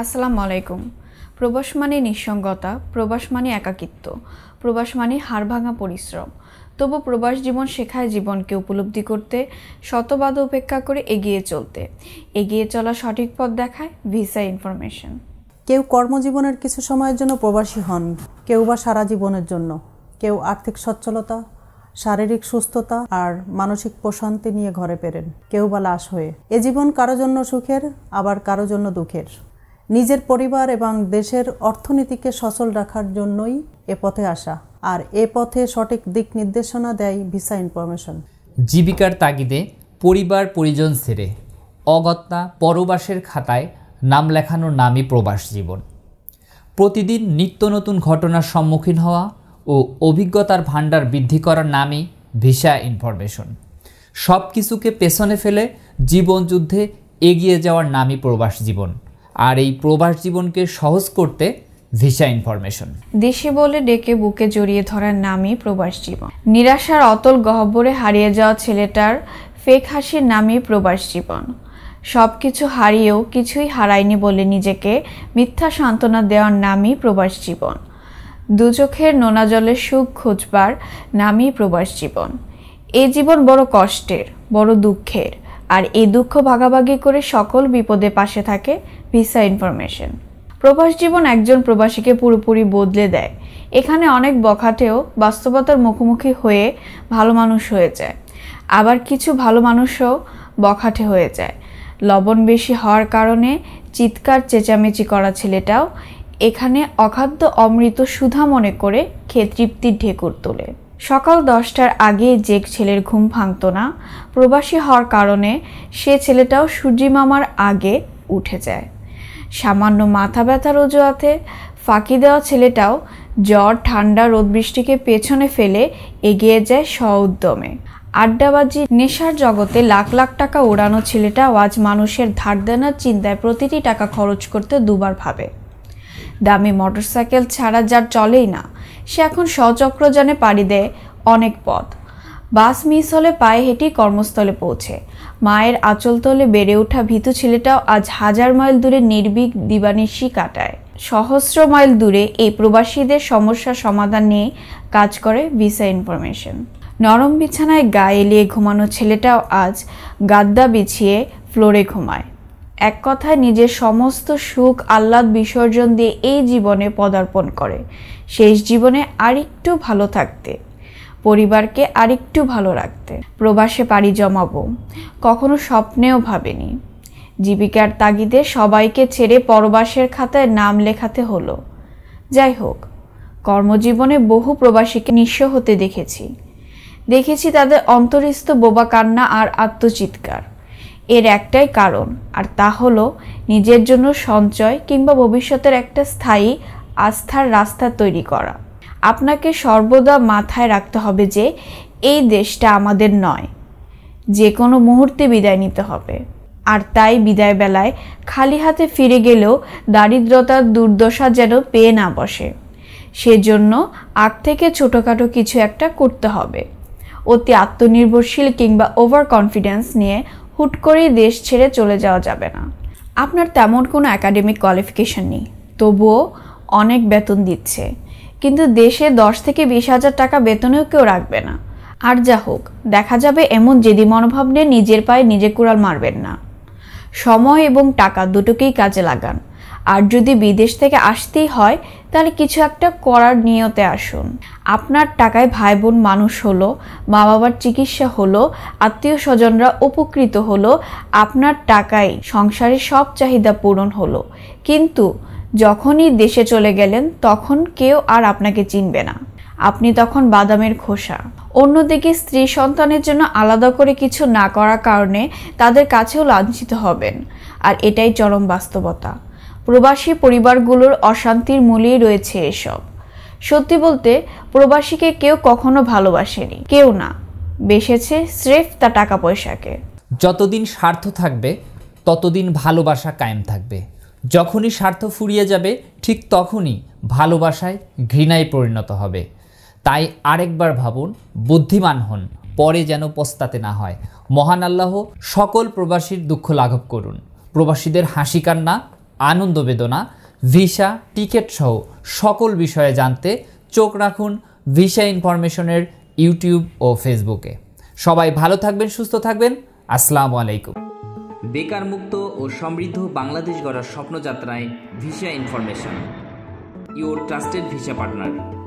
আসসালামু আলাইকুম প্রবাস মানে নিঃসঙ্গতা প্রবাস মানে একাকিত্ব প্রবাস মানে হাড়ভাঙা পরিশ্রম তবু প্রবাস জীবন শেখায় জীবনকে উপলব্ধি করতে শতবাদ উপেক্ষা করে এগিয়ে চলতে এগিয়ে চলা সঠিক পথ দেখায় ভিসা ইনফরমেশন কেউ কর্মজীবনের কিছু সময়ের জন্য প্রবাসী হন কেউ বা সারা জীবনের জন্য কেউ আর্থিক সচ্ছলতা শারীরিক সুস্থতা আর মানসিক প্রশান্তি নিয়ে ঘরে পেরেন কেউ বা লাশ হয়ে এ জীবন কারো জন্য সুখের আবার কারো জন্য দুঃখের নিজের পরিবার এবং দেশের অর্থনীতিকে সচল রাখার জন্যই এ পথে আসা আর এ পথে সঠিক দিক নির্দেশনা দেয় ভিসা ইনফরমেশন জীবিকার তাগিদে পরিবার পরিজন ছেড়ে অগত্যা পরবাসের খাতায় নাম লেখানোর নামই প্রবাস জীবন প্রতিদিন নিত্য নতুন ঘটনার সম্মুখীন হওয়া ও অভিজ্ঞতার ভাণ্ডার বৃদ্ধি করার নামই ভিসা ইনফরমেশন সব কিছুকে পেছনে ফেলে জীবনযুদ্ধে এগিয়ে যাওয়ার নামই প্রবাস জীবন আর এই প্রবাস জীবনকে সহজ করতে ভিসা ইনফরমেশন দেশে বলে ডেকে বুকে জড়িয়ে ধরার নামই প্রবাস জীবন নিরাশার অতল গহ্বরে হারিয়ে যাওয়া ছেলেটার ফেক হাসির নামই প্রবাস জীবন সব কিছু হারিয়েও কিছুই হারায়নি বলে নিজেকে মিথ্যা সান্ত্বনা দেওয়ার নামই প্রবাস জীবন দুচোখের নোনা জলে সুখ খুঁজবার নামই প্রবাস জীবন এ জীবন বড় কষ্টের বড় দুঃখের আর এই দুঃখ ভাগাভাগি করে সকল বিপদে পাশে থাকে ভিসা ইনফরমেশন প্রবাস জীবন একজন প্রবাসীকে পুরোপুরি বদলে দেয় এখানে অনেক বখাটেও বাস্তবতার মুখোমুখি হয়ে ভালো মানুষ হয়ে যায় আবার কিছু ভালো মানুষও বখাটে হয়ে যায় লবণ বেশি হওয়ার কারণে চিৎকার চেঁচামেচি করা ছেলেটাও এখানে অখাদ্য অমৃত সুধা মনে করে খেয়ে তৃপ্তির ঢেকুর তোলে সকাল দশটার আগে যে ছেলের ঘুম ভাঙত না প্রবাসী হওয়ার কারণে সে ছেলেটাও সূর্যিমামার মামার আগে উঠে যায় সামান্য মাথা ব্যথার অজুহাতে ফাঁকি দেওয়া ছেলেটাও জ্বর ঠান্ডা রোদ বৃষ্টিকে পেছনে ফেলে এগিয়ে যায় স্ব উদ্যমে আড্ডাবাজি নেশার জগতে লাখ লাখ টাকা ওড়ানো ছেলেটাও আজ মানুষের ধার দেনার চিন্তায় প্রতিটি টাকা খরচ করতে দুবার ভাবে দামি মোটরসাইকেল ছাড়া যার চলেই না সে এখন স্বচক্রযানে পাড়ি দেয় অনেক পথ বাস মিস হলে পায়ে হেঁটে কর্মস্থলে পৌঁছে মায়ের আঁচল তলে বেড়ে ওঠা ভীতু ছেলেটাও আজ হাজার মাইল দূরে নির্বিক দিবানিশি কাটায় সহস্র মাইল দূরে এই প্রবাসীদের সমস্যা সমাধান নিয়ে কাজ করে ভিসা ইনফরমেশন নরম বিছানায় গা এলিয়ে ঘুমানো ছেলেটাও আজ গাদ্দা বিছিয়ে ফ্লোরে ঘুমায় এক কথায় নিজের সমস্ত সুখ আহ্লাদ বিসর্জন দিয়ে এই জীবনে পদার্পণ করে শেষ জীবনে আরেকটু ভালো থাকতে পরিবারকে আরেকটু ভালো রাখতে প্রবাসে পাড়ি জমাবো কখনো স্বপ্নেও ভাবেনি জীবিকার তাগিদে সবাইকে ছেড়ে পরবাসের খাতায় নাম লেখাতে হলো যাই হোক কর্মজীবনে বহু প্রবাসীকে নিঃস্ব হতে দেখেছি দেখেছি তাদের অন্তরিস্থ বোবা কান্না আর আত্মচিৎকার এর একটাই কারণ আর তা হলো নিজের জন্য সঞ্চয় কিংবা ভবিষ্যতের একটা স্থায়ী আস্থার রাস্তা তৈরি করা আপনাকে সর্বদা মাথায় রাখতে হবে যে এই দেশটা আমাদের নয় যে কোনো মুহূর্তে বিদায় নিতে হবে আর তাই বিদায় বেলায় খালি হাতে ফিরে গেলেও দারিদ্রতার দুর্দশা যেন পেয়ে না বসে সেজন্য আগ থেকে ছোটোখাটো কিছু একটা করতে হবে অতি আত্মনির্ভরশীল কিংবা ওভার কনফিডেন্স নিয়ে হুট করেই দেশ ছেড়ে চলে যাওয়া যাবে না আপনার তেমন কোনো একাডেমিক কোয়ালিফিকেশন নেই তবুও অনেক বেতন দিচ্ছে কিন্তু দেশে দশ থেকে বিশ হাজার টাকা বেতনেও কেউ রাখবে না আর যা হোক দেখা যাবে এমন জেদি মনোভাব নিয়ে নিজের পায়ে নিজে কুড়াল মারবেন না সময় এবং টাকা দুটোকেই কাজে লাগান আর যদি বিদেশ থেকে আসতেই হয় তাহলে কিছু একটা করার নিয়তে আসুন আপনার টাকায় ভাই বোন মানুষ হলো মা বাবার চিকিৎসা হলো আত্মীয় স্বজনরা উপকৃত হলো আপনার টাকায় সংসারের সব চাহিদা পূরণ হলো কিন্তু যখনই দেশে চলে গেলেন তখন কেউ আর আপনাকে চিনবে না আপনি তখন বাদামের খোসা অন্যদিকে স্ত্রী সন্তানের জন্য আলাদা করে কিছু না করার কারণে তাদের কাছেও লাঞ্ছিত হবেন আর এটাই চরম বাস্তবতা প্রবাসী পরিবারগুলোর অশান্তির মূলেই রয়েছে এসব সত্যি বলতে প্রবাসীকে কেউ কখনো ভালোবাসেনি কেউ না বেসেছে স্রেফ তা টাকা পয়সাকে যতদিন স্বার্থ থাকবে ততদিন ভালোবাসা কায়েম থাকবে যখনই স্বার্থ ফুরিয়ে যাবে ঠিক তখনই ভালোবাসায় ঘৃণায় পরিণত হবে তাই আরেকবার ভাবুন বুদ্ধিমান হন পরে যেন পস্তাতে না হয় মহান আল্লাহ সকল প্রবাসীর দুঃখ লাঘব করুন প্রবাসীদের হাসি কান্না আনন্দ বেদনা ভিসা টিকিট সহ সকল বিষয়ে জানতে চোখ রাখুন ভিসা ইনফরমেশনের ইউটিউব ও ফেসবুকে সবাই ভালো থাকবেন সুস্থ থাকবেন আসসালামু আলাইকুম বেকার মুক্ত ও সমৃদ্ধ বাংলাদেশ গড়ার স্বপ্নযাত্রায় visa information your trusted visa partner